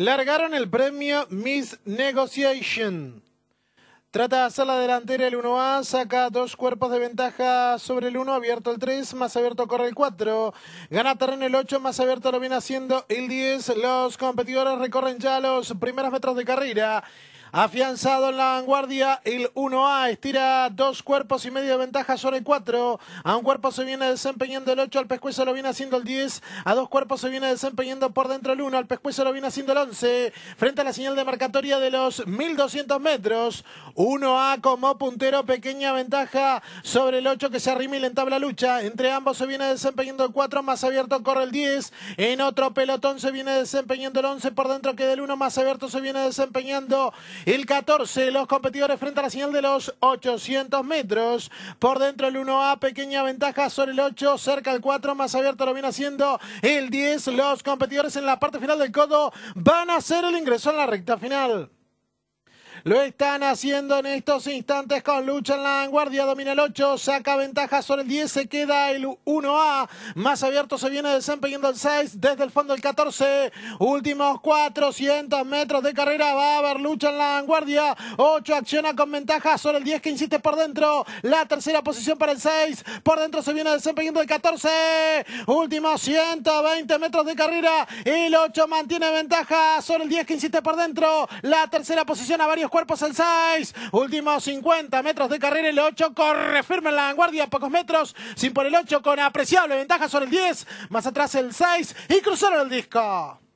Largaron el premio Miss Negotiation. Trata de hacer la delantera el 1A, saca dos cuerpos de ventaja sobre el 1, abierto el 3, más abierto corre el 4, gana terreno el 8, más abierto lo viene haciendo el 10, los competidores recorren ya los primeros metros de carrera. Afianzado en la vanguardia, el 1A estira dos cuerpos y medio de ventaja sobre el 4. A un cuerpo se viene desempeñando el 8, al pescuezo lo viene haciendo el 10. A dos cuerpos se viene desempeñando por dentro el 1, al pescuezo lo viene haciendo el 11. Frente a la señal de marcatoria de los 1200 metros, 1A como puntero, pequeña ventaja sobre el 8 que se arrima y le entabla lucha. Entre ambos se viene desempeñando el 4, más abierto corre el 10. En otro pelotón se viene desempeñando el 11, por dentro queda el 1, más abierto se viene desempeñando el 14, los competidores frente a la señal de los 800 metros. Por dentro el 1A, pequeña ventaja sobre el 8, cerca el 4, más abierto lo viene haciendo el 10. Los competidores en la parte final del codo van a hacer el ingreso en la recta final. Lo están haciendo en estos instantes con lucha en la vanguardia. Domina el 8, saca ventaja sobre el 10. Se queda el 1A. Más abierto se viene desempeñando el 6 desde el fondo el 14. Últimos 400 metros de carrera. Va a haber lucha en la vanguardia. 8 acciona con ventaja sobre el 10 que insiste por dentro. La tercera posición para el 6. Por dentro se viene desempeñando el 14. Últimos 120 metros de carrera. El 8 mantiene ventaja sobre el 10 que insiste por dentro. La tercera posición a varios cuerpos en 6, Últimos 50 metros de carrera. El 8 corre firme en la vanguardia. Pocos metros. Sin por el 8 con apreciable ventaja sobre el 10. Más atrás el 6. Y cruzaron el disco.